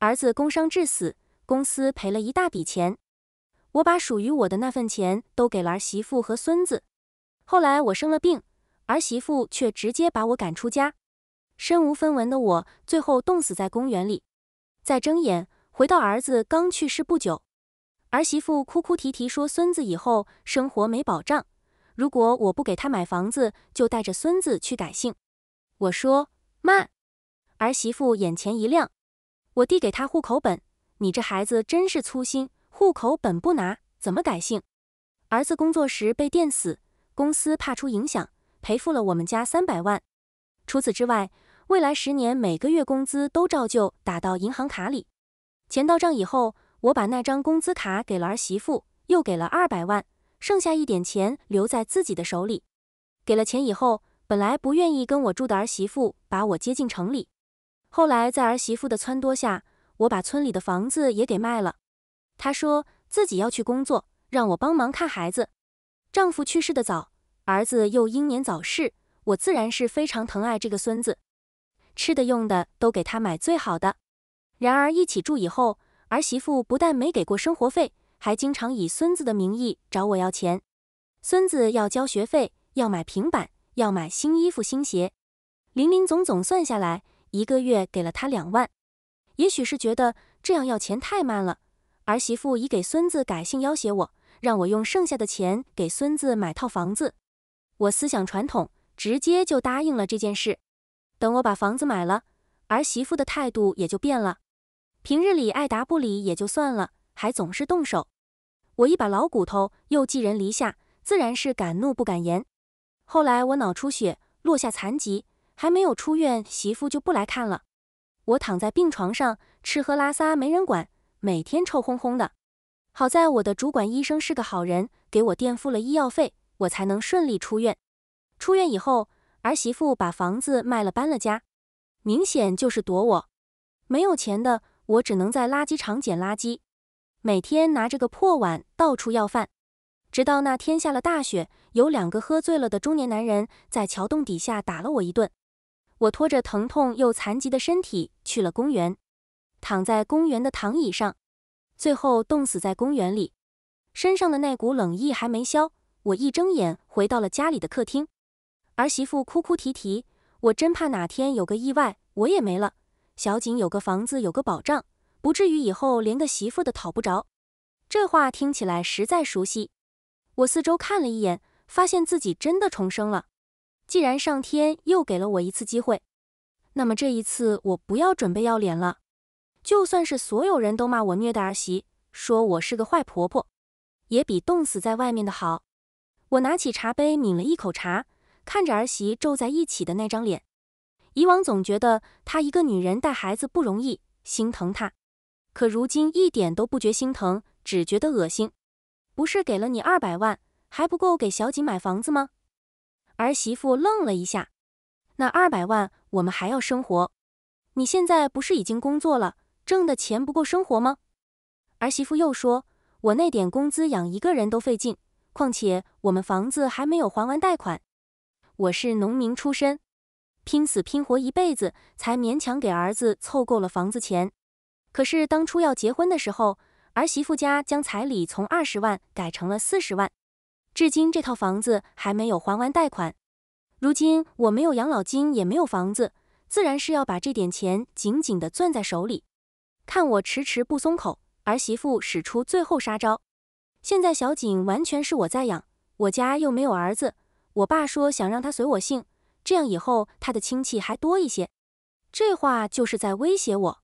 儿子工伤致死，公司赔了一大笔钱，我把属于我的那份钱都给了儿媳妇和孙子。后来我生了病，儿媳妇却直接把我赶出家，身无分文的我最后冻死在公园里。再睁眼，回到儿子刚去世不久，儿媳妇哭哭啼啼说孙子以后生活没保障，如果我不给他买房子，就带着孙子去改姓。我说妈，儿媳妇眼前一亮。我递给他户口本，你这孩子真是粗心，户口本不拿怎么改姓？儿子工作时被电死，公司怕出影响，赔付了我们家三百万。除此之外，未来十年每个月工资都照旧打到银行卡里。钱到账以后，我把那张工资卡给了儿媳妇，又给了二百万，剩下一点钱留在自己的手里。给了钱以后，本来不愿意跟我住的儿媳妇把我接进城里。后来，在儿媳妇的撺掇下，我把村里的房子也给卖了。她说自己要去工作，让我帮忙看孩子。丈夫去世的早，儿子又英年早逝，我自然是非常疼爱这个孙子，吃的用的都给他买最好的。然而一起住以后，儿媳妇不但没给过生活费，还经常以孙子的名义找我要钱。孙子要交学费，要买平板，要买新衣服新鞋，林林总总算下来。一个月给了他两万，也许是觉得这样要钱太慢了。儿媳妇已给孙子改姓，要挟我，让我用剩下的钱给孙子买套房子。我思想传统，直接就答应了这件事。等我把房子买了，儿媳妇的态度也就变了。平日里爱答不理也就算了，还总是动手。我一把老骨头又寄人篱下，自然是敢怒不敢言。后来我脑出血，落下残疾。还没有出院，媳妇就不来看了。我躺在病床上，吃喝拉撒没人管，每天臭烘烘的。好在我的主管医生是个好人，给我垫付了医药费，我才能顺利出院。出院以后，儿媳妇把房子卖了，搬了家，明显就是躲我。没有钱的我只能在垃圾场捡垃圾，每天拿着个破碗到处要饭。直到那天下了大雪，有两个喝醉了的中年男人在桥洞底下打了我一顿。我拖着疼痛又残疾的身体去了公园，躺在公园的躺椅上，最后冻死在公园里，身上的那股冷意还没消。我一睁眼，回到了家里的客厅，儿媳妇哭哭啼啼。我真怕哪天有个意外，我也没了。小景有个房子，有个保障，不至于以后连个媳妇都讨不着。这话听起来实在熟悉。我四周看了一眼，发现自己真的重生了。既然上天又给了我一次机会，那么这一次我不要准备要脸了。就算是所有人都骂我虐待儿媳，说我是个坏婆婆，也比冻死在外面的好。我拿起茶杯抿了一口茶，看着儿媳皱在一起的那张脸。以往总觉得她一个女人带孩子不容易，心疼她。可如今一点都不觉心疼，只觉得恶心。不是给了你二百万，还不够给小景买房子吗？儿媳妇愣了一下，那二百万我们还要生活。你现在不是已经工作了，挣的钱不够生活吗？儿媳妇又说：“我那点工资养一个人都费劲，况且我们房子还没有还完贷款。我是农民出身，拼死拼活一辈子才勉强给儿子凑够了房子钱。可是当初要结婚的时候，儿媳妇家将彩礼从二十万改成了四十万。”至今这套房子还没有还完贷款。如今我没有养老金，也没有房子，自然是要把这点钱紧紧的攥在手里。看我迟迟不松口，儿媳妇使出最后杀招。现在小景完全是我在养，我家又没有儿子，我爸说想让他随我姓，这样以后他的亲戚还多一些。这话就是在威胁我。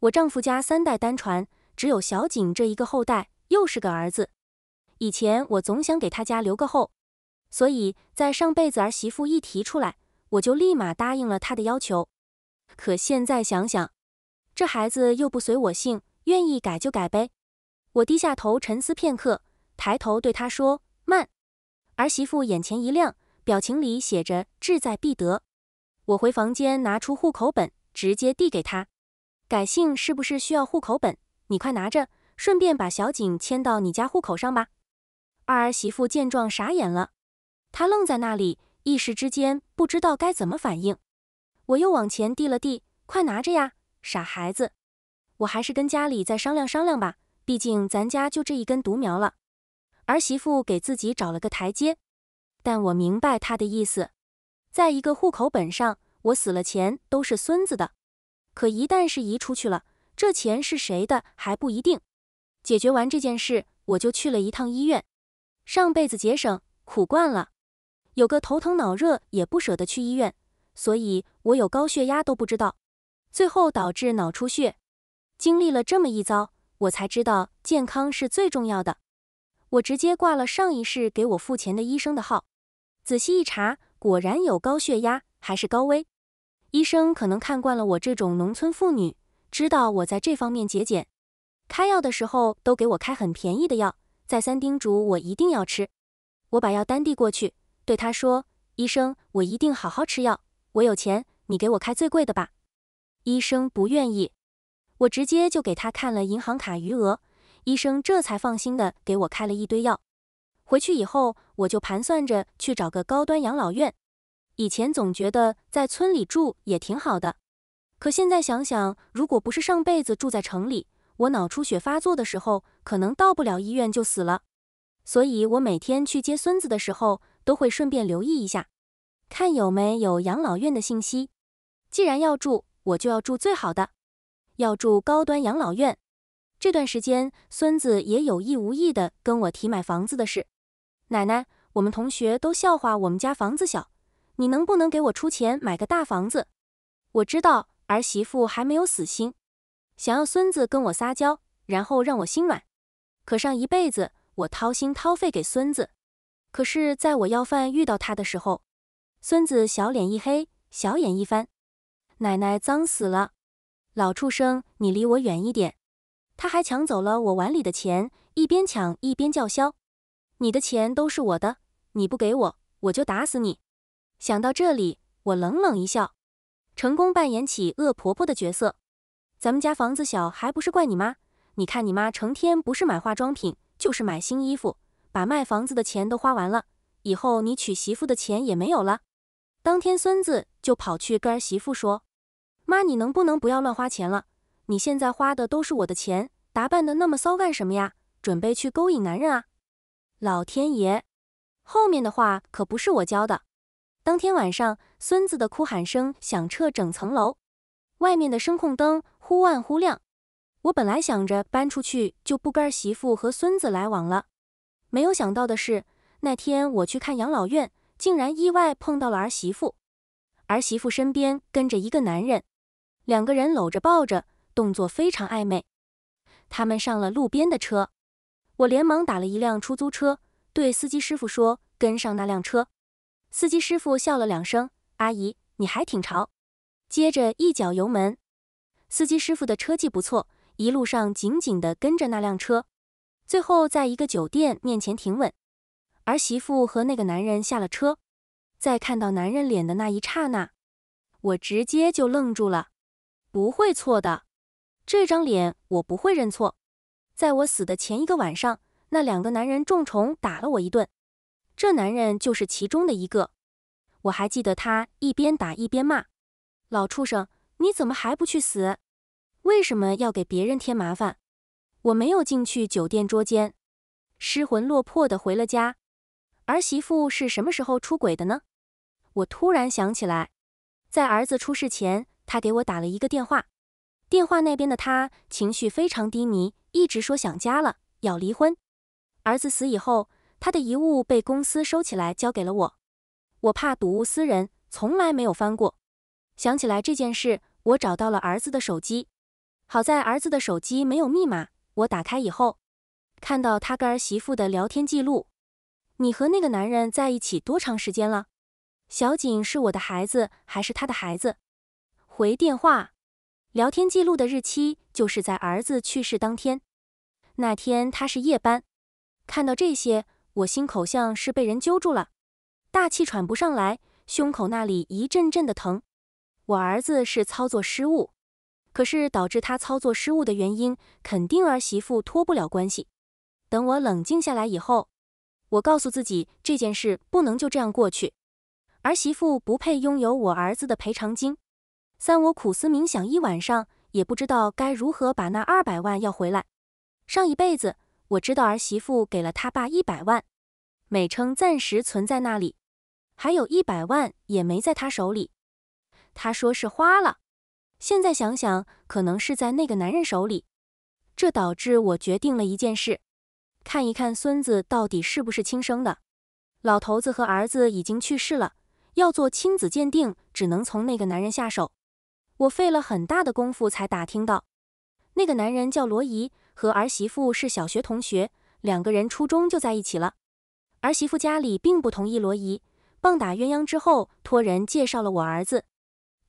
我丈夫家三代单传，只有小景这一个后代，又是个儿子。以前我总想给他家留个后，所以在上辈子儿媳妇一提出来，我就立马答应了他的要求。可现在想想，这孩子又不随我姓，愿意改就改呗。我低下头沉思片刻，抬头对他说：“慢。”儿媳妇眼前一亮，表情里写着志在必得。我回房间拿出户口本，直接递给他：“改姓是不是需要户口本？你快拿着，顺便把小景迁到你家户口上吧。”二儿媳妇见状傻眼了，她愣在那里，一时之间不知道该怎么反应。我又往前递了递，快拿着呀，傻孩子！我还是跟家里再商量商量吧，毕竟咱家就这一根独苗了。儿媳妇给自己找了个台阶，但我明白她的意思。在一个户口本上，我死了钱都是孙子的，可一旦是移出去了，这钱是谁的还不一定。解决完这件事，我就去了一趟医院。上辈子节省苦惯了，有个头疼脑热也不舍得去医院，所以我有高血压都不知道，最后导致脑出血。经历了这么一遭，我才知道健康是最重要的。我直接挂了上一世给我付钱的医生的号，仔细一查，果然有高血压，还是高危。医生可能看惯了我这种农村妇女，知道我在这方面节俭，开药的时候都给我开很便宜的药。再三叮嘱我一定要吃，我把药单递过去，对他说：“医生，我一定好好吃药。我有钱，你给我开最贵的吧。”医生不愿意，我直接就给他看了银行卡余额，医生这才放心的给我开了一堆药。回去以后，我就盘算着去找个高端养老院。以前总觉得在村里住也挺好的，可现在想想，如果不是上辈子住在城里。我脑出血发作的时候，可能到不了医院就死了，所以我每天去接孙子的时候，都会顺便留意一下，看有没有养老院的信息。既然要住，我就要住最好的，要住高端养老院。这段时间，孙子也有意无意的跟我提买房子的事。奶奶，我们同学都笑话我们家房子小，你能不能给我出钱买个大房子？我知道儿媳妇还没有死心。想要孙子跟我撒娇，然后让我心软。可上一辈子我掏心掏肺给孙子，可是在我要饭遇到他的时候，孙子小脸一黑，小眼一翻：“奶奶脏死了，老畜生，你离我远一点！”他还抢走了我碗里的钱，一边抢一边叫嚣：“你的钱都是我的，你不给我，我就打死你！”想到这里，我冷冷一笑，成功扮演起恶婆婆的角色。咱们家房子小，还不是怪你妈？你看你妈成天不是买化妆品，就是买新衣服，把卖房子的钱都花完了，以后你娶媳妇的钱也没有了。当天孙子就跑去跟儿媳妇说：“妈，你能不能不要乱花钱了？你现在花的都是我的钱，打扮的那么骚干什么呀？准备去勾引男人啊？”老天爷，后面的话可不是我教的。当天晚上，孙子的哭喊声响彻整层楼，外面的声控灯。忽暗忽亮，我本来想着搬出去就不跟儿媳妇和孙子来往了，没有想到的是那天我去看养老院，竟然意外碰到了儿媳妇。儿媳妇身边跟着一个男人，两个人搂着抱着，动作非常暧昧。他们上了路边的车，我连忙打了一辆出租车，对司机师傅说：“跟上那辆车。”司机师傅笑了两声：“阿姨，你还挺潮。”接着一脚油门。司机师傅的车技不错，一路上紧紧地跟着那辆车，最后在一个酒店面前停稳。儿媳妇和那个男人下了车，在看到男人脸的那一刹那，我直接就愣住了。不会错的，这张脸我不会认错。在我死的前一个晚上，那两个男人重重打了我一顿，这男人就是其中的一个。我还记得他一边打一边骂：“老畜生，你怎么还不去死？”为什么要给别人添麻烦？我没有进去酒店捉奸，失魂落魄的回了家。儿媳妇是什么时候出轨的呢？我突然想起来，在儿子出事前，他给我打了一个电话，电话那边的他情绪非常低迷，一直说想家了，要离婚。儿子死以后，他的遗物被公司收起来交给了我，我怕睹物思人，从来没有翻过。想起来这件事，我找到了儿子的手机。好在儿子的手机没有密码，我打开以后，看到他跟儿媳妇的聊天记录。你和那个男人在一起多长时间了？小景是我的孩子还是他的孩子？回电话。聊天记录的日期就是在儿子去世当天。那天他是夜班，看到这些，我心口像是被人揪住了，大气喘不上来，胸口那里一阵阵的疼。我儿子是操作失误。可是导致他操作失误的原因，肯定儿媳妇脱不了关系。等我冷静下来以后，我告诉自己这件事不能就这样过去。儿媳妇不配拥有我儿子的赔偿金。三，我苦思冥想一晚上，也不知道该如何把那二百万要回来。上一辈子我知道儿媳妇给了他爸一百万，美称暂时存在那里，还有一百万也没在他手里，他说是花了。现在想想，可能是在那个男人手里，这导致我决定了一件事：看一看孙子到底是不是亲生的。老头子和儿子已经去世了，要做亲子鉴定，只能从那个男人下手。我费了很大的功夫才打听到，那个男人叫罗姨，和儿媳妇是小学同学，两个人初中就在一起了。儿媳妇家里并不同意罗姨，棒打鸳鸯之后，托人介绍了我儿子。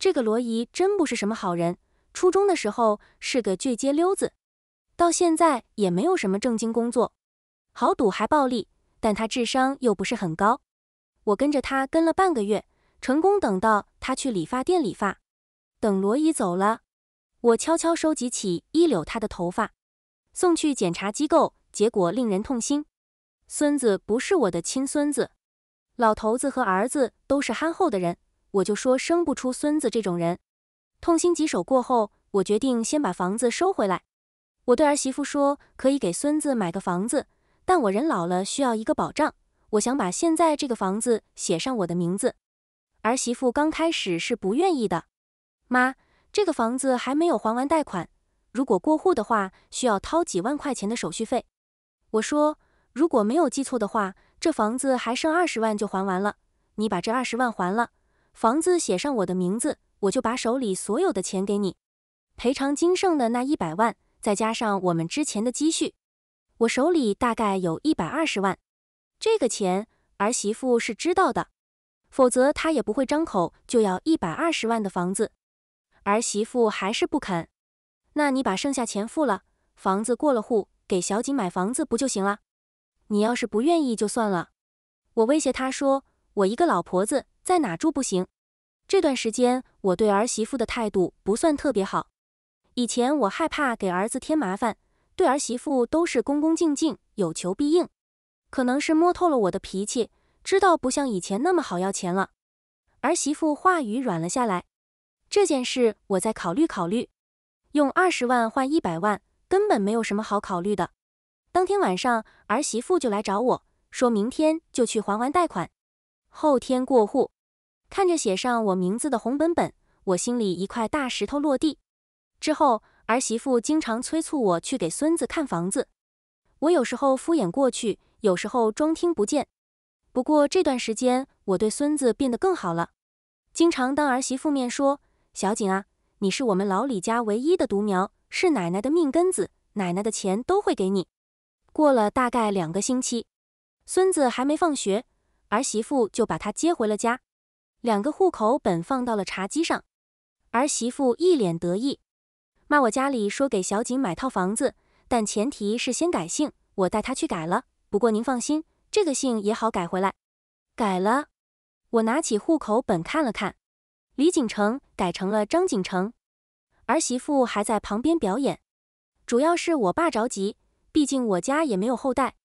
这个罗姨真不是什么好人。初中的时候是个倔街溜子，到现在也没有什么正经工作，好赌还暴力，但他智商又不是很高。我跟着他跟了半个月，成功等到他去理发店理发。等罗姨走了，我悄悄收集起一绺他的头发，送去检查机构。结果令人痛心：孙子不是我的亲孙子。老头子和儿子都是憨厚的人。我就说生不出孙子这种人，痛心疾首过后，我决定先把房子收回来。我对儿媳妇说，可以给孙子买个房子，但我人老了需要一个保障，我想把现在这个房子写上我的名字。儿媳妇刚开始是不愿意的，妈，这个房子还没有还完贷款，如果过户的话，需要掏几万块钱的手续费。我说，如果没有记错的话，这房子还剩二十万就还完了，你把这二十万还了。房子写上我的名字，我就把手里所有的钱给你，赔偿金剩的那一百万，再加上我们之前的积蓄，我手里大概有一百二十万。这个钱儿媳妇是知道的，否则她也不会张口就要一百二十万的房子。儿媳妇还是不肯，那你把剩下钱付了，房子过了户，给小景买房子不就行了？你要是不愿意就算了。我威胁她说：“我一个老婆子。”在哪住不行？这段时间我对儿媳妇的态度不算特别好。以前我害怕给儿子添麻烦，对儿媳妇都是恭恭敬敬，有求必应。可能是摸透了我的脾气，知道不像以前那么好要钱了。儿媳妇话语软了下来。这件事我再考虑考虑。用二十万换一百万，根本没有什么好考虑的。当天晚上，儿媳妇就来找我，说明天就去还完贷款。后天过户，看着写上我名字的红本本，我心里一块大石头落地。之后儿媳妇经常催促我去给孙子看房子，我有时候敷衍过去，有时候装听不见。不过这段时间，我对孙子变得更好了，经常当儿媳妇面说：“小景啊，你是我们老李家唯一的独苗，是奶奶的命根子，奶奶的钱都会给你。”过了大概两个星期，孙子还没放学。儿媳妇就把他接回了家，两个户口本放到了茶几上，儿媳妇一脸得意，骂我家里说给小景买套房子，但前提是先改姓，我带他去改了。不过您放心，这个姓也好改回来。改了，我拿起户口本看了看，李景成改成了张景成，儿媳妇还在旁边表演，主要是我爸着急，毕竟我家也没有后代。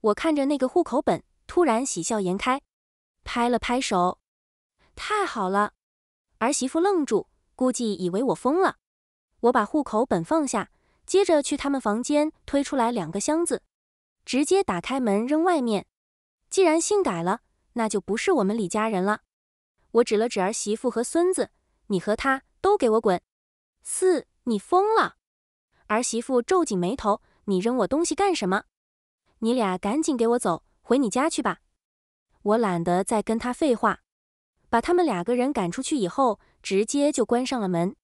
我看着那个户口本。突然喜笑颜开，拍了拍手，太好了！儿媳妇愣住，估计以为我疯了。我把户口本放下，接着去他们房间推出来两个箱子，直接打开门扔外面。既然姓改了，那就不是我们李家人了。我指了指儿媳妇和孙子：“你和他都给我滚！”四，你疯了！儿媳妇皱紧眉头：“你扔我东西干什么？你俩赶紧给我走！”回你家去吧，我懒得再跟他废话。把他们两个人赶出去以后，直接就关上了门。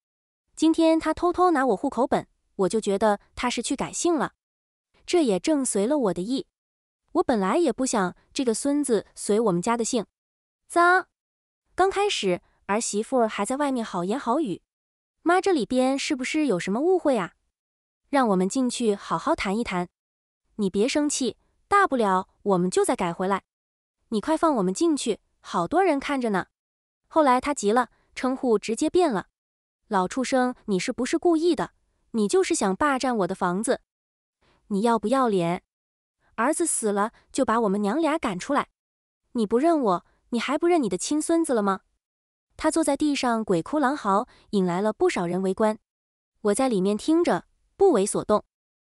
今天他偷偷拿我户口本，我就觉得他是去改姓了。这也正随了我的意。我本来也不想这个孙子随我们家的姓。脏。刚开始儿媳妇还在外面好言好语：“妈，这里边是不是有什么误会啊？让我们进去好好谈一谈。你别生气。”大不了我们就再改回来。你快放我们进去，好多人看着呢。后来他急了，称呼直接变了：“老畜生，你是不是故意的？你就是想霸占我的房子？你要不要脸？儿子死了就把我们娘俩赶出来？你不认我，你还不认你的亲孙子了吗？”他坐在地上鬼哭狼嚎，引来了不少人围观。我在里面听着，不为所动，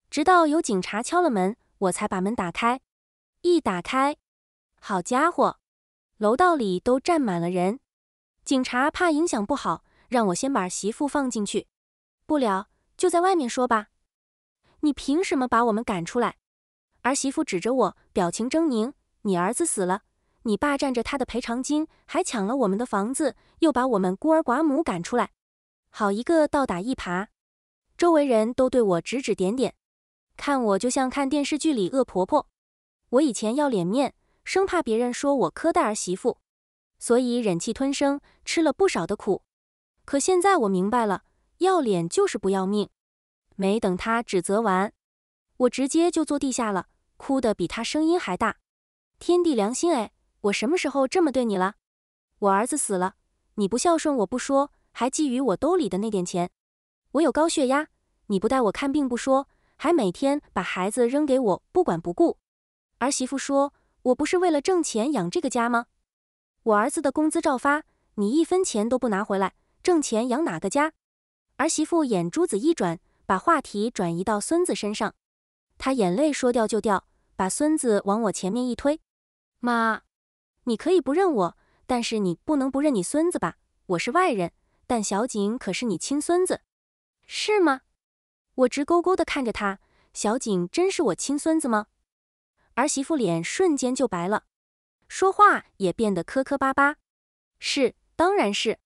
直到有警察敲了门。我才把门打开，一打开，好家伙，楼道里都站满了人。警察怕影响不好，让我先把媳妇放进去，不了，就在外面说吧。你凭什么把我们赶出来？儿媳妇指着我，表情狰狞。你儿子死了，你霸占着他的赔偿金，还抢了我们的房子，又把我们孤儿寡母赶出来，好一个倒打一耙！周围人都对我指指点点。看我就像看电视剧里恶婆婆，我以前要脸面，生怕别人说我苛待儿媳妇，所以忍气吞声，吃了不少的苦。可现在我明白了，要脸就是不要命。没等他指责完，我直接就坐地下了，哭得比他声音还大。天地良心，哎，我什么时候这么对你了？我儿子死了，你不孝顺我不说，还觊觎我兜里的那点钱。我有高血压，你不带我看病不说。还每天把孩子扔给我不管不顾，儿媳妇说：“我不是为了挣钱养这个家吗？我儿子的工资照发，你一分钱都不拿回来，挣钱养哪个家？”儿媳妇眼珠子一转，把话题转移到孙子身上，她眼泪说掉就掉，把孙子往我前面一推：“妈，你可以不认我，但是你不能不认你孙子吧？我是外人，但小景可是你亲孙子，是吗？”我直勾勾地看着他，小景真是我亲孙子吗？儿媳妇脸瞬间就白了，说话也变得磕磕巴巴。是，当然是。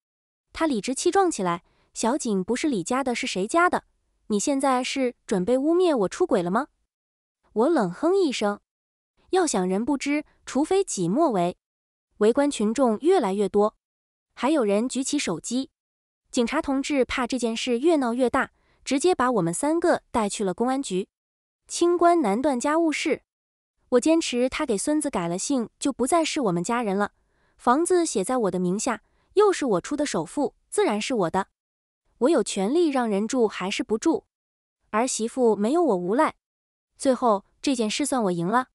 他理直气壮起来，小景不是李家的，是谁家的？你现在是准备污蔑我出轨了吗？我冷哼一声，要想人不知，除非己莫为。围观群众越来越多，还有人举起手机。警察同志怕这件事越闹越大。直接把我们三个带去了公安局。清官难断家务事，我坚持他给孙子改了姓，就不再是我们家人了。房子写在我的名下，又是我出的首付，自然是我的。我有权利让人住还是不住。儿媳妇没有我无赖。最后这件事算我赢了。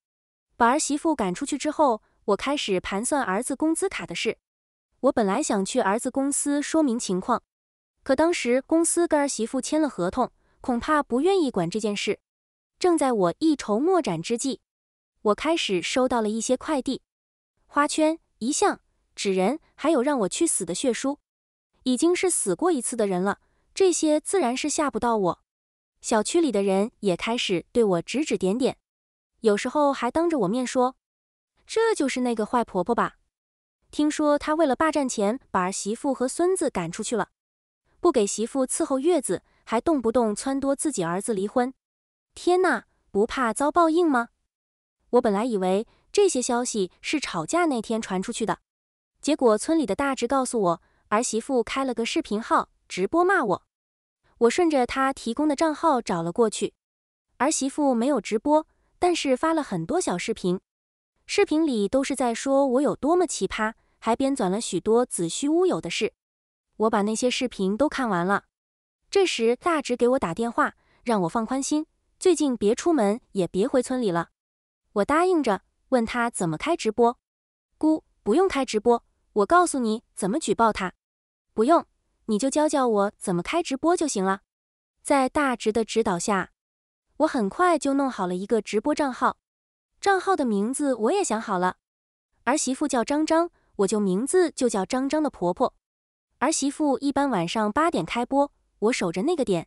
把儿媳妇赶出去之后，我开始盘算儿子工资卡的事。我本来想去儿子公司说明情况。可当时公司跟儿媳妇签了合同，恐怕不愿意管这件事。正在我一筹莫展之际，我开始收到了一些快递、花圈、遗像、纸人，还有让我去死的血书。已经是死过一次的人了，这些自然是吓不到我。小区里的人也开始对我指指点点，有时候还当着我面说：“这就是那个坏婆婆吧？”听说她为了霸占钱，把儿媳妇和孙子赶出去了。不给媳妇伺候月子，还动不动撺掇自己儿子离婚，天呐，不怕遭报应吗？我本来以为这些消息是吵架那天传出去的，结果村里的大侄告诉我，儿媳妇开了个视频号，直播骂我。我顺着她提供的账号找了过去，儿媳妇没有直播，但是发了很多小视频，视频里都是在说我有多么奇葩，还编纂了许多子虚乌有的事。我把那些视频都看完了。这时大直给我打电话，让我放宽心，最近别出门，也别回村里了。我答应着，问他怎么开直播。姑，不用开直播，我告诉你怎么举报他。不用，你就教教我怎么开直播就行了。在大直的指导下，我很快就弄好了一个直播账号，账号的名字我也想好了。儿媳妇叫张张，我就名字就叫张张的婆婆。儿媳妇一般晚上八点开播，我守着那个点。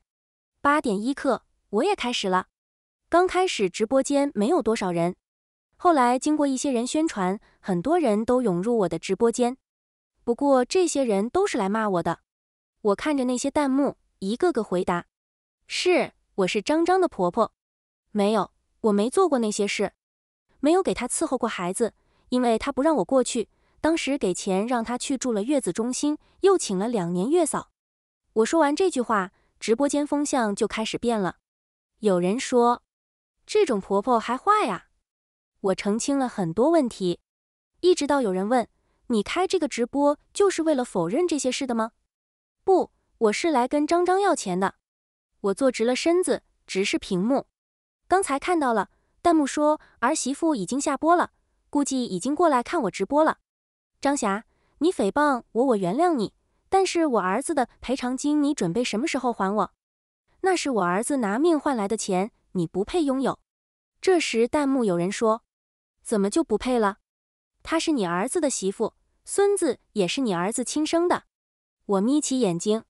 八点一刻，我也开始了。刚开始直播间没有多少人，后来经过一些人宣传，很多人都涌入我的直播间。不过这些人都是来骂我的，我看着那些弹幕，一个个回答：“是，我是张张的婆婆。”“没有，我没做过那些事，没有给她伺候过孩子，因为她不让我过去。”当时给钱让他去住了月子中心，又请了两年月嫂。我说完这句话，直播间风向就开始变了。有人说，这种婆婆还坏呀。我澄清了很多问题，一直到有人问，你开这个直播就是为了否认这些事的吗？不，我是来跟张张要钱的。我坐直了身子，直视屏幕。刚才看到了弹幕说儿媳妇已经下播了，估计已经过来看我直播了。张霞，你诽谤我，我原谅你。但是我儿子的赔偿金，你准备什么时候还我？那是我儿子拿命换来的钱，你不配拥有。这时弹幕有人说：“怎么就不配了？他是你儿子的媳妇，孙子也是你儿子亲生的。”我眯起眼睛，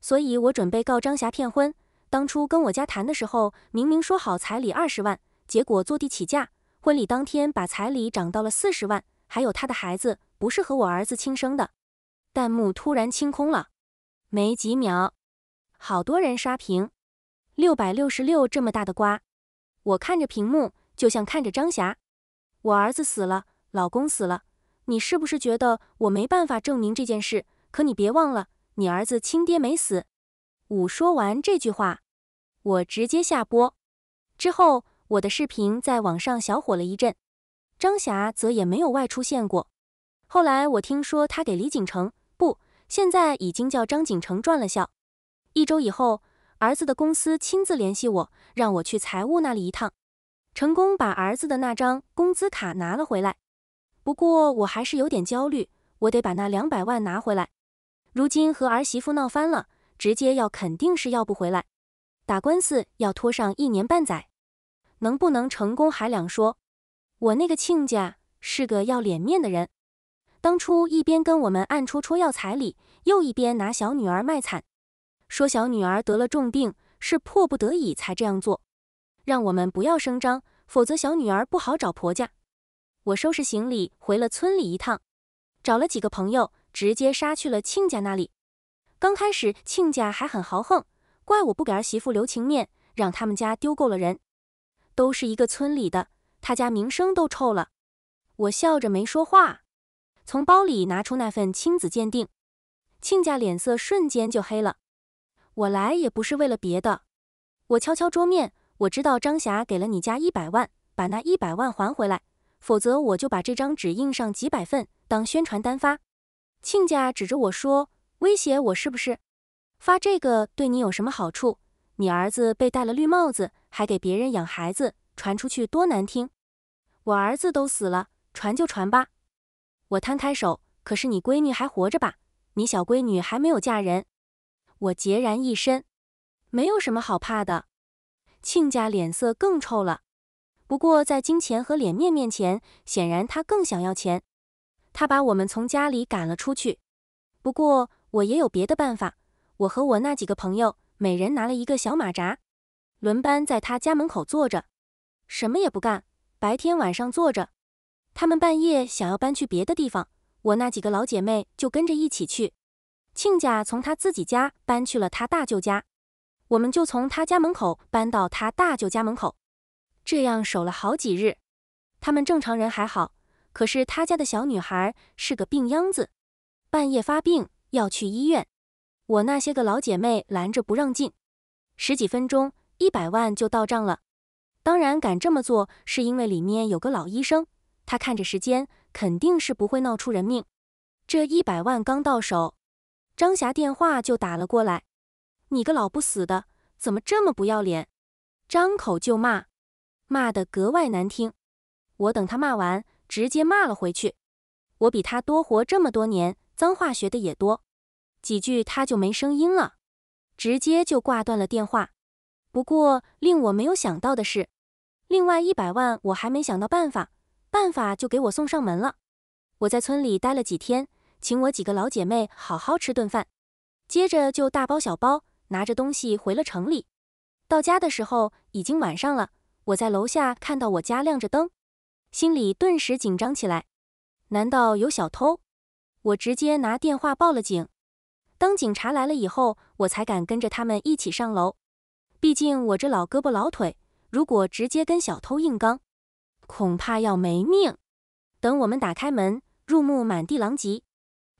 所以我准备告张霞骗婚。当初跟我家谈的时候，明明说好彩礼二十万，结果坐地起价，婚礼当天把彩礼涨到了四十万，还有他的孩子。不是和我儿子亲生的，弹幕突然清空了，没几秒，好多人刷屏。六百六十六这么大的瓜，我看着屏幕就像看着张霞。我儿子死了，老公死了，你是不是觉得我没办法证明这件事？可你别忘了，你儿子亲爹没死。五说完这句话，我直接下播。之后我的视频在网上小火了一阵，张霞则也没有外出现过。后来我听说他给李锦城不，现在已经叫张锦城转了校。一周以后，儿子的公司亲自联系我，让我去财务那里一趟，成功把儿子的那张工资卡拿了回来。不过我还是有点焦虑，我得把那两百万拿回来。如今和儿媳妇闹翻了，直接要肯定是要不回来，打官司要拖上一年半载，能不能成功还两说。我那个亲家是个要脸面的人。当初一边跟我们暗戳戳要彩礼，又一边拿小女儿卖惨，说小女儿得了重病，是迫不得已才这样做，让我们不要声张，否则小女儿不好找婆家。我收拾行李回了村里一趟，找了几个朋友，直接杀去了亲家那里。刚开始亲家还很豪横，怪我不给儿媳妇留情面，让他们家丢够了人，都是一个村里的，他家名声都臭了。我笑着没说话。从包里拿出那份亲子鉴定，亲家脸色瞬间就黑了。我来也不是为了别的，我敲敲桌面，我知道张霞给了你家一百万，把那一百万还回来，否则我就把这张纸印上几百份当宣传单发。亲家指着我说：“威胁我是不是？发这个对你有什么好处？你儿子被戴了绿帽子，还给别人养孩子，传出去多难听！我儿子都死了，传就传吧。”我摊开手，可是你闺女还活着吧？你小闺女还没有嫁人，我孑然一身，没有什么好怕的。亲家脸色更臭了。不过在金钱和脸面面前，显然他更想要钱。他把我们从家里赶了出去。不过我也有别的办法。我和我那几个朋友每人拿了一个小马扎，轮班在他家门口坐着，什么也不干，白天晚上坐着。他们半夜想要搬去别的地方，我那几个老姐妹就跟着一起去。亲家从他自己家搬去了他大舅家，我们就从他家门口搬到他大舅家门口。这样守了好几日。他们正常人还好，可是他家的小女孩是个病秧子，半夜发病要去医院，我那些个老姐妹拦着不让进。十几分钟，一百万就到账了。当然敢这么做，是因为里面有个老医生。他看着时间，肯定是不会闹出人命。这一百万刚到手，张霞电话就打了过来。你个老不死的，怎么这么不要脸？张口就骂，骂得格外难听。我等他骂完，直接骂了回去。我比他多活这么多年，脏话学的也多，几句他就没声音了，直接就挂断了电话。不过令我没有想到的是，另外一百万我还没想到办法。办法就给我送上门了。我在村里待了几天，请我几个老姐妹好好吃顿饭，接着就大包小包拿着东西回了城里。到家的时候已经晚上了，我在楼下看到我家亮着灯，心里顿时紧张起来。难道有小偷？我直接拿电话报了警。当警察来了以后，我才敢跟着他们一起上楼。毕竟我这老胳膊老腿，如果直接跟小偷硬刚。恐怕要没命。等我们打开门，入目满地狼藉。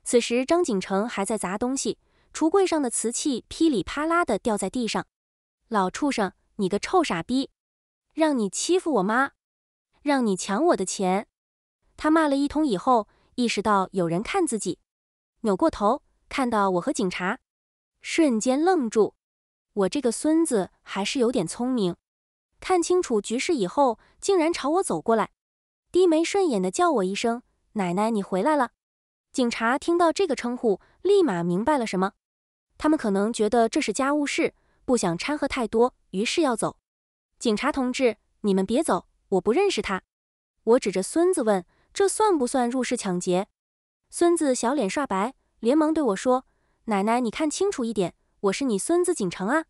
此时张景成还在砸东西，橱柜上的瓷器噼里啪啦的掉在地上。老畜生，你个臭傻逼，让你欺负我妈，让你抢我的钱！他骂了一通以后，意识到有人看自己，扭过头看到我和警察，瞬间愣住。我这个孙子还是有点聪明。看清楚局势以后，竟然朝我走过来，低眉顺眼的叫我一声：“奶奶，你回来了。”警察听到这个称呼，立马明白了什么。他们可能觉得这是家务事，不想掺和太多，于是要走。警察同志，你们别走，我不认识他。我指着孙子问：“这算不算入室抢劫？”孙子小脸刷白，连忙对我说：“奶奶，你看清楚一点，我是你孙子景城啊。”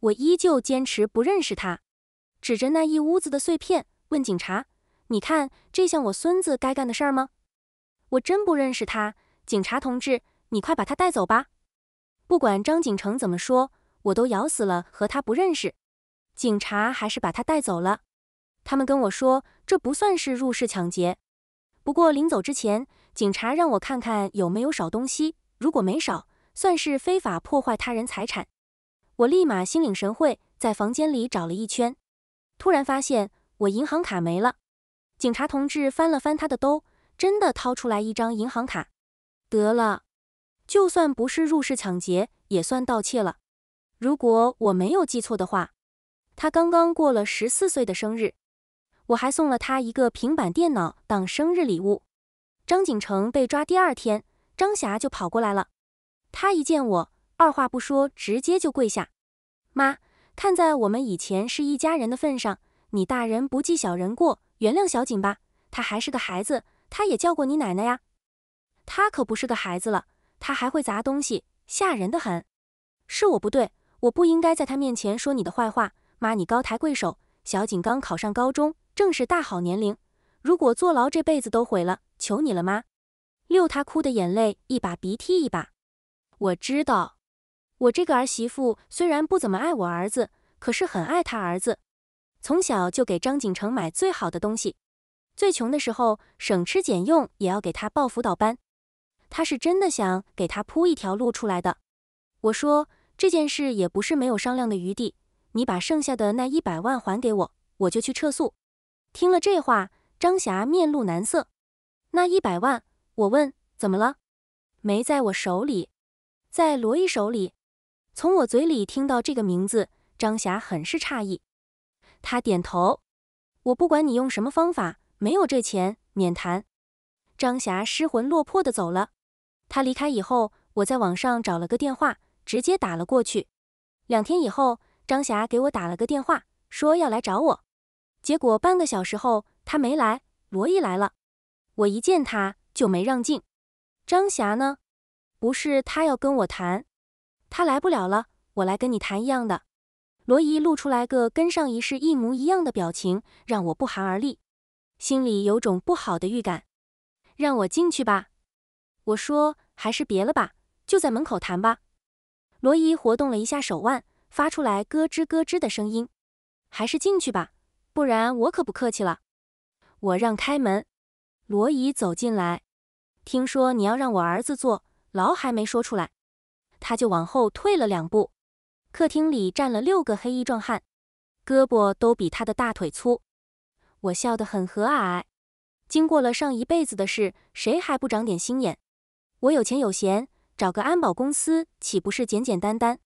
我依旧坚持不认识他。指着那一屋子的碎片，问警察：“你看，这像我孙子该干的事儿吗？”“我真不认识他，警察同志，你快把他带走吧。”“不管张景成怎么说，我都咬死了和他不认识。”警察还是把他带走了。他们跟我说，这不算是入室抢劫。不过临走之前，警察让我看看有没有少东西。如果没少，算是非法破坏他人财产。我立马心领神会，在房间里找了一圈。突然发现我银行卡没了，警察同志翻了翻他的兜，真的掏出来一张银行卡。得了，就算不是入室抢劫，也算盗窃了。如果我没有记错的话，他刚刚过了十四岁的生日，我还送了他一个平板电脑当生日礼物。张景成被抓第二天，张霞就跑过来了，他一见我，二话不说，直接就跪下，妈。看在我们以前是一家人的份上，你大人不计小人过，原谅小景吧。他还是个孩子，他也叫过你奶奶呀。他可不是个孩子了，他还会砸东西，吓人的很。是我不对，我不应该在他面前说你的坏话。妈，你高抬贵手。小景刚考上高中，正是大好年龄，如果坐牢，这辈子都毁了。求你了，妈。六，他哭的眼泪一把鼻涕一把。我知道。我这个儿媳妇虽然不怎么爱我儿子，可是很爱他儿子。从小就给张景成买最好的东西，最穷的时候省吃俭用也要给他报辅导班。他是真的想给他铺一条路出来的。我说这件事也不是没有商量的余地，你把剩下的那一百万还给我，我就去撤诉。听了这话，张霞面露难色。那一百万，我问怎么了？没在我手里，在罗毅手里。从我嘴里听到这个名字，张霞很是诧异。他点头：“我不管你用什么方法，没有这钱，免谈。”张霞失魂落魄地走了。他离开以后，我在网上找了个电话，直接打了过去。两天以后，张霞给我打了个电话，说要来找我。结果半个小时后，他没来，罗毅来了。我一见他就没让进。张霞呢？不是他要跟我谈。他来不了了，我来跟你谈一样的。罗伊露出来个跟上一世一模一样的表情，让我不寒而栗，心里有种不好的预感。让我进去吧，我说还是别了吧，就在门口谈吧。罗伊活动了一下手腕，发出来咯吱咯吱的声音。还是进去吧，不然我可不客气了。我让开门，罗伊走进来。听说你要让我儿子坐牢还没说出来。他就往后退了两步，客厅里站了六个黑衣壮汉，胳膊都比他的大腿粗。我笑得很和蔼。经过了上一辈子的事，谁还不长点心眼？我有钱有闲，找个安保公司岂不是简简单单？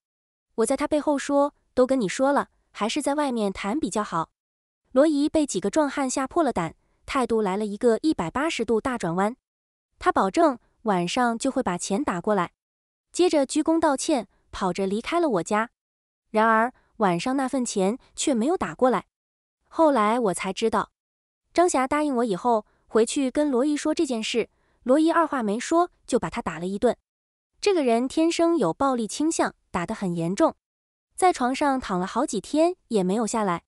我在他背后说：“都跟你说了，还是在外面谈比较好。”罗姨被几个壮汉吓破了胆，态度来了一个一百八十度大转弯。他保证晚上就会把钱打过来。接着鞠躬道歉，跑着离开了我家。然而晚上那份钱却没有打过来。后来我才知道，张霞答应我以后回去跟罗姨说这件事。罗姨二话没说，就把他打了一顿。这个人天生有暴力倾向，打得很严重，在床上躺了好几天也没有下来。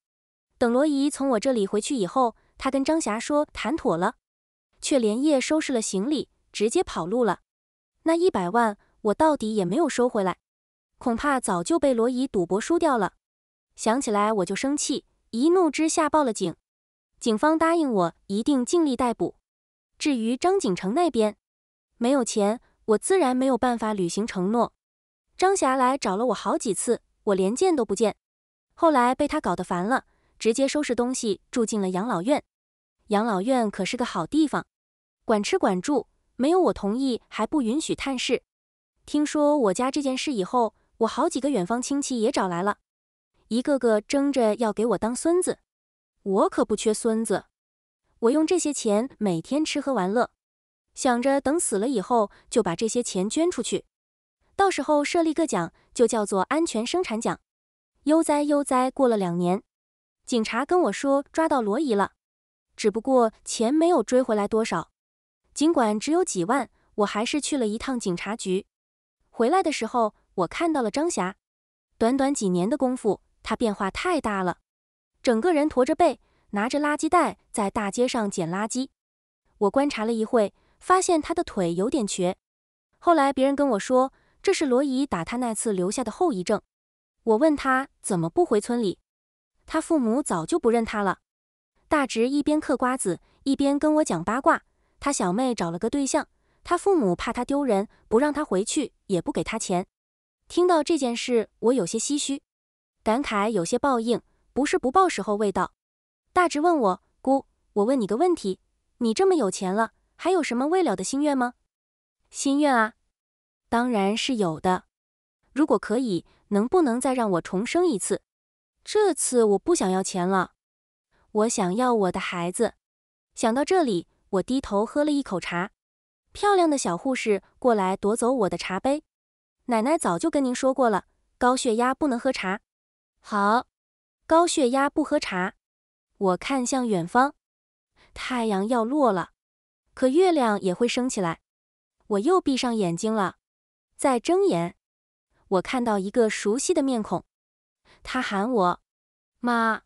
等罗姨从我这里回去以后，他跟张霞说谈妥了，却连夜收拾了行李，直接跑路了。那一百万。我到底也没有收回来，恐怕早就被罗姨赌博输掉了。想起来我就生气，一怒之下报了警。警方答应我一定尽力逮捕。至于张景城那边，没有钱，我自然没有办法履行承诺。张霞来找了我好几次，我连见都不见。后来被他搞得烦了，直接收拾东西住进了养老院。养老院可是个好地方，管吃管住，没有我同意还不允许探视。听说我家这件事以后，我好几个远方亲戚也找来了，一个个争着要给我当孙子。我可不缺孙子，我用这些钱每天吃喝玩乐，想着等死了以后就把这些钱捐出去，到时候设立个奖，就叫做安全生产奖。悠哉悠哉过了两年，警察跟我说抓到罗姨了，只不过钱没有追回来多少。尽管只有几万，我还是去了一趟警察局。回来的时候，我看到了张霞。短短几年的功夫，她变化太大了，整个人驼着背，拿着垃圾袋在大街上捡垃圾。我观察了一会，发现她的腿有点瘸。后来别人跟我说，这是罗姨打她那次留下的后遗症。我问她怎么不回村里，她父母早就不认她了。大侄一边嗑瓜子，一边跟我讲八卦，他小妹找了个对象。他父母怕他丢人，不让他回去，也不给他钱。听到这件事，我有些唏嘘，感慨有些报应，不是不报，时候未到。大侄问我姑：“我问你个问题，你这么有钱了，还有什么未了的心愿吗？”心愿啊，当然是有的。如果可以，能不能再让我重生一次？这次我不想要钱了，我想要我的孩子。想到这里，我低头喝了一口茶。漂亮的小护士过来夺走我的茶杯。奶奶早就跟您说过了，高血压不能喝茶。好，高血压不喝茶。我看向远方，太阳要落了，可月亮也会升起来。我又闭上眼睛了，再睁眼，我看到一个熟悉的面孔。他喊我妈。